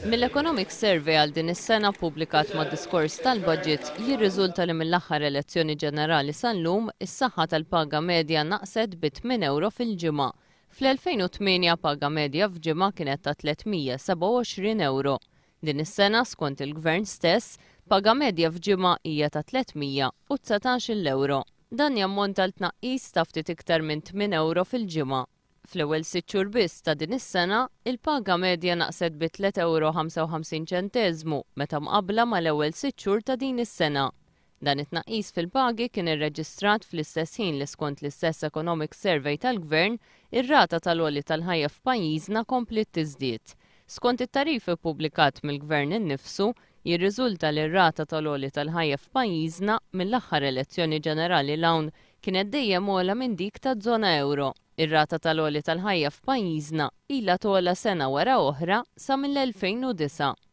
Mill-Economic Survey għal din is-sena publikat ma' diskors tal-budget jirriżulta li mill-aħħar elezzjoni ġenerali sal-lum is-saħħa tal-paga medja naqset bi 8 euro fil-ġimgħa. Fl-2008 paga medja f'ġimgħa kienet ta' 327 euro. Din is-sena skont il-gvern stess, paga medja f'ġimgħa hija ta' 319 euro. Dan jammonta l-tnaqqis ta' ftit iktar minn 8 euro fil-ġimgħa. Fl-ewwel sitt xhur biss ta' din is-sena, il-paga medja naqset bi 3,55 euro meta mqabbla mal-ewwel sitt xhur ta' din is-sena. Dan it-tnaqqis fil-pagi kien irreġistrat fl-istess ħin li skont l-istess Economic Survey tal-Gvern, ir-rata tal-oli tal-ħajja f'pajjiżna komplit tiżdied. Skont it-tarif ippubblikat mill-Gvern innifsu, jirriżulta li r-rata tal-oli tal-ħajja f'pajjiżna mill-aħħar elezzjoni ġenerali l awn kienet dejjem ola minn dik ta' żona euro. Ir-rata tal għoli tal-ħajja f'pajjiżna ilha tola sena wara oħra sa mill-2009.